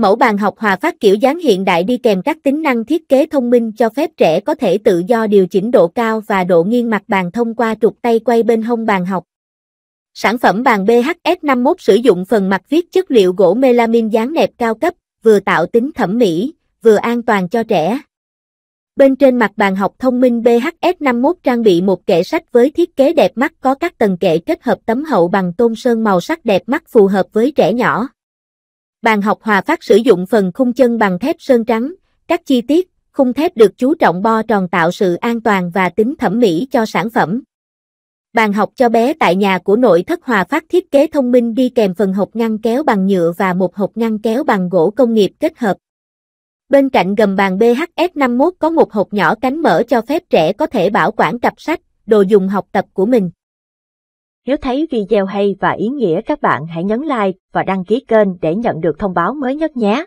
Mẫu bàn học hòa phát kiểu dáng hiện đại đi kèm các tính năng thiết kế thông minh cho phép trẻ có thể tự do điều chỉnh độ cao và độ nghiêng mặt bàn thông qua trục tay quay bên hông bàn học. Sản phẩm bàn BHS51 sử dụng phần mặt viết chất liệu gỗ melamin dán nẹp cao cấp, vừa tạo tính thẩm mỹ, vừa an toàn cho trẻ. Bên trên mặt bàn học thông minh BHS51 trang bị một kệ sách với thiết kế đẹp mắt có các tầng kệ kết hợp tấm hậu bằng tôn sơn màu sắc đẹp mắt phù hợp với trẻ nhỏ. Bàn học hòa phát sử dụng phần khung chân bằng thép sơn trắng, các chi tiết, khung thép được chú trọng bo tròn tạo sự an toàn và tính thẩm mỹ cho sản phẩm. Bàn học cho bé tại nhà của nội thất hòa phát thiết kế thông minh đi kèm phần hộp ngăn kéo bằng nhựa và một hộp ngăn kéo bằng gỗ công nghiệp kết hợp. Bên cạnh gầm bàn BHS51 có một hộp nhỏ cánh mở cho phép trẻ có thể bảo quản cặp sách, đồ dùng học tập của mình. Nếu thấy video hay và ý nghĩa các bạn hãy nhấn like và đăng ký kênh để nhận được thông báo mới nhất nhé.